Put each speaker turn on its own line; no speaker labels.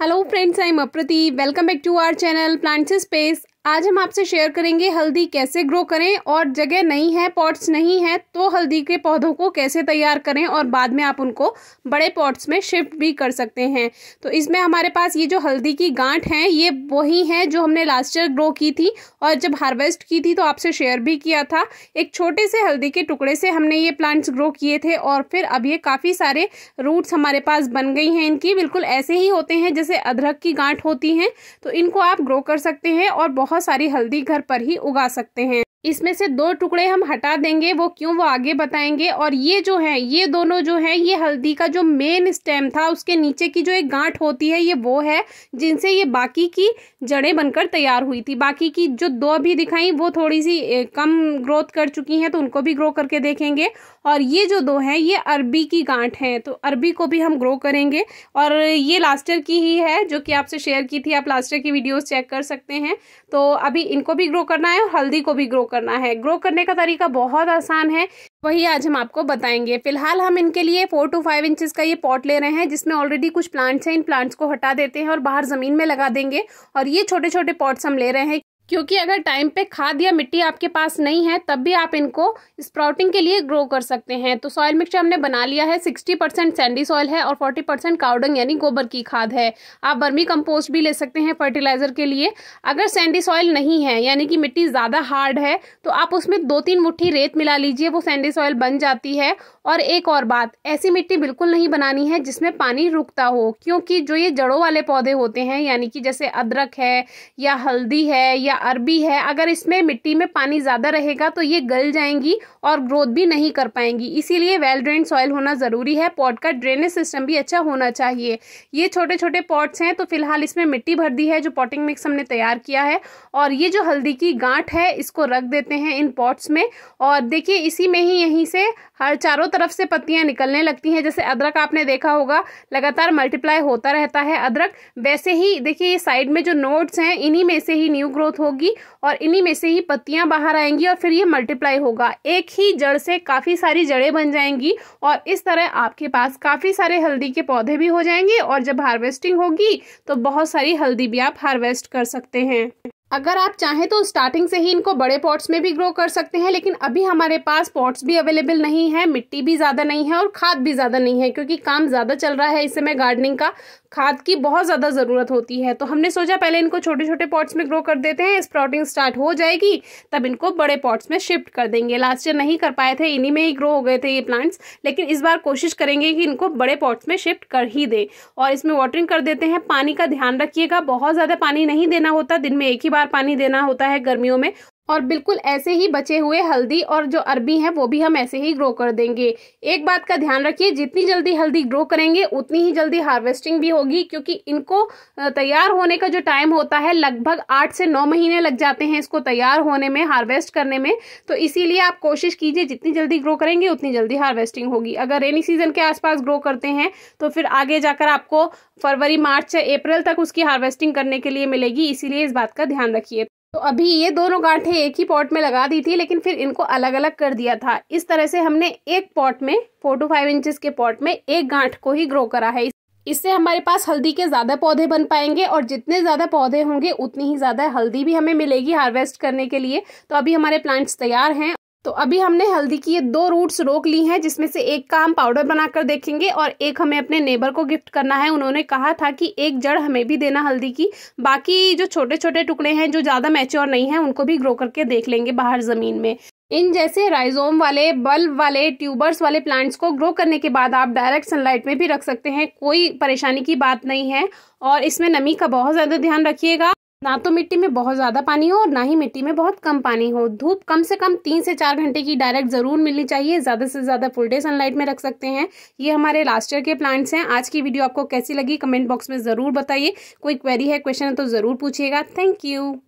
Hello friends, I am Aprati. Welcome back to our channel Plants Space. आज हम आपसे share करेंगे हल्दी कैसे ग्रो करें और जगह नहीं है पॉट्स नहीं है तो हल्दी के पौधों को कैसे तैयार करें और बाद में आप उनको बड़े पॉट्स में शिफ्ट भी कर सकते हैं तो इसमें हमारे पास ये जो हल्दी की गांठ है ये वही है जो हमने लास्ट ईयर ग्रो की थी और जब हार्वेस्ट की थी तो आपसे शेयर भी किया था एक छोटे से हल्दी के टुकड़े से हमने ये प्लांट्स ग्रो किए थे और फिर अब ये काफ़ी सारे रूट्स हमारे पास बन गई हैं इनकी बिल्कुल ऐसे ही होते हैं जैसे अदरक की गांठ होती हैं तो इनको आप ग्रो कर सकते हैं और बहुत बहुत सारी हल्दी घर पर ही उगा सकते हैं इसमें से दो टुकड़े हम हटा देंगे वो क्यों वो आगे बताएंगे और ये जो है ये दोनों जो है ये हल्दी का जो मेन स्टेम था उसके नीचे की जो एक गांठ होती है ये वो है जिनसे ये बाकी की जड़ें बनकर तैयार हुई थी बाकी की जो दो अभी दिखाई वो थोड़ी सी कम ग्रोथ कर चुकी हैं तो उनको भी ग्रो करके देखेंगे और ये जो दो हैं ये अरबी की गांठ हैं तो अरबी को भी हम ग्रो करेंगे और ये लास्ट ईयर की ही है जो कि आपसे शेयर की थी आप लास्ट ईयर की वीडियोस चेक कर सकते हैं तो अभी इनको भी ग्रो करना है और हल्दी को भी ग्रो करना है ग्रो करने का तरीका बहुत आसान है वही आज हम आपको बताएंगे फिलहाल हम इनके लिए फोर टू फाइव इंचेस का ये पॉट ले रहे हैं जिसमें ऑलरेडी कुछ प्लांट्स हैं इन प्लांट्स को हटा देते हैं और बाहर ज़मीन में लगा देंगे और ये छोटे छोटे पॉट्स हम ले रहे हैं क्योंकि अगर टाइम पे खाद या मिट्टी आपके पास नहीं है तब भी आप इनको स्प्राउटिंग के लिए ग्रो कर सकते हैं तो सॉयल मिक्सचर हमने बना लिया है सिक्सटी परसेंट सैंडी सॉयल है और फोर्टी परसेंट काउडंग यानी गोबर की खाद है आप बर्मी कंपोस्ट भी ले सकते हैं फर्टिलाइज़र के लिए अगर सैंडी सॉयल नहीं है यानी कि मिट्टी ज़्यादा हार्ड है तो आप उसमें दो तीन मुट्ठी रेत मिला लीजिए वो सैंडी सॉयल बन जाती है और एक और बात ऐसी मिट्टी बिल्कुल नहीं बनानी है जिसमें पानी रुकता हो क्योंकि जो ये जड़ों वाले पौधे होते हैं यानी कि जैसे अदरक है या हल्दी है या अरबी है अगर इसमें मिट्टी में पानी ज़्यादा रहेगा तो ये गल जाएंगी और ग्रोथ भी नहीं कर पाएंगी इसीलिए वेल ड्रेन सॉइल होना ज़रूरी है पॉट का ड्रेनेज सिस्टम भी अच्छा होना चाहिए ये छोटे छोटे पॉट्स हैं तो फिलहाल इसमें मिट्टी भर दी है जो पॉटिंग मिक्स हमने तैयार किया है और ये जो हल्दी की गांठ है इसको रख देते हैं इन पॉट्स में और देखिए इसी में ही यहीं से हर चारों तरफ से पत्तियाँ निकलने लगती हैं जैसे अदरक आपने देखा होगा लगातार मल्टीप्लाई होता रहता है अदरक वैसे ही देखिए ये साइड में जो नोट्स हैं इन्हीं में से ही न्यू ग्रोथ हो होगी और इन्हीं में से ही पत्तियां बाहर आएंगी और फिर ये मल्टीप्लाई होगा एक ही जड़ से काफ़ी सारी जड़ें बन जाएंगी और इस तरह आपके पास काफ़ी सारे हल्दी के पौधे भी हो जाएंगे और जब हार्वेस्टिंग होगी तो बहुत सारी हल्दी भी आप हार्वेस्ट कर सकते हैं अगर आप चाहें तो स्टार्टिंग से ही इनको बड़े पॉट्स में भी ग्रो कर सकते हैं लेकिन अभी हमारे पास पॉट्स भी अवेलेबल नहीं है मिट्टी भी ज़्यादा नहीं है और खाद भी ज़्यादा नहीं है क्योंकि काम ज़्यादा चल रहा है इस समय गार्डनिंग का खाद की बहुत ज़्यादा ज़रूरत होती है तो हमने सोचा पहले इनको छोटे छोटे पॉट्स में ग्रो कर देते हैं स्प्राउटिंग स्टार्ट हो जाएगी तब इनको बड़े पॉट्स में शिफ्ट कर देंगे लास्ट ईयर नहीं कर पाए थे इन्हीं में ही ग्रो हो गए थे ये प्लांट्स लेकिन इस बार कोशिश करेंगे कि इनको बड़े पॉट्स में शिफ्ट कर ही दें और इसमें वाटरिंग कर देते हैं पानी का ध्यान रखिएगा बहुत ज़्यादा पानी नहीं देना होता दिन में एक ही बार पानी देना होता है गर्मियों में और बिल्कुल ऐसे ही बचे हुए हल्दी और जो अरबी है वो भी हम ऐसे ही ग्रो कर देंगे एक बात का ध्यान रखिए जितनी जल्दी हल्दी ग्रो करेंगे उतनी ही जल्दी हार्वेस्टिंग भी होगी क्योंकि इनको तैयार होने का जो टाइम होता है लगभग आठ से नौ महीने लग जाते हैं इसको तैयार होने में हार्वेस्ट करने में तो इसीलिए आप कोशिश कीजिए जितनी जल्दी ग्रो करेंगे उतनी जल्दी हार्वेस्टिंग होगी अगर रेनी सीजन के आसपास ग्रो करते हैं तो फिर आगे जाकर आपको फरवरी मार्च या अप्रैल तक उसकी हार्वेस्टिंग करने के लिए मिलेगी इसीलिए इस बात का ध्यान रखिए तो अभी ये दोनों गांठें एक ही पॉट में लगा दी थी लेकिन फिर इनको अलग अलग कर दिया था इस तरह से हमने एक पॉट में फोर टू फाइव इंचेस के पॉट में एक गांठ को ही ग्रो करा है इससे हमारे पास हल्दी के ज़्यादा पौधे बन पाएंगे और जितने ज़्यादा पौधे होंगे उतनी ही ज़्यादा हल्दी भी हमें मिलेगी हार्वेस्ट करने के लिए तो अभी हमारे प्लांट्स तैयार हैं तो अभी हमने हल्दी की ये दो रूट्स रोक ली हैं जिसमें से एक का हम पाउडर बनाकर देखेंगे और एक हमें अपने नेबर को गिफ्ट करना है उन्होंने कहा था कि एक जड़ हमें भी देना हल्दी की बाकी जो छोटे छोटे टुकड़े हैं जो ज़्यादा मैच्योर नहीं हैं उनको भी ग्रो करके देख लेंगे बाहर ज़मीन में इन जैसे राइजोम वाले बल्ब वाले ट्यूबर्स वाले प्लांट्स को ग्रो करने के बाद आप डायरेक्ट सनलाइट में भी रख सकते हैं कोई परेशानी की बात नहीं है और इसमें नमी का बहुत ज़्यादा ध्यान रखिएगा ना तो मिट्टी में बहुत ज़्यादा पानी हो और ना ही मिट्टी में बहुत कम पानी हो धूप कम से कम तीन से चार घंटे की डायरेक्ट ज़रूर मिलनी चाहिए ज़्यादा से ज़्यादा फुल डे सनलाइट में रख सकते हैं ये हमारे लास्ट ईयर के प्लांट्स हैं आज की वीडियो आपको कैसी लगी कमेंट बॉक्स में ज़रूर बताइए कोई क्वेरी है क्वेश्चन है तो ज़रूर पूछिएगा थैंक यू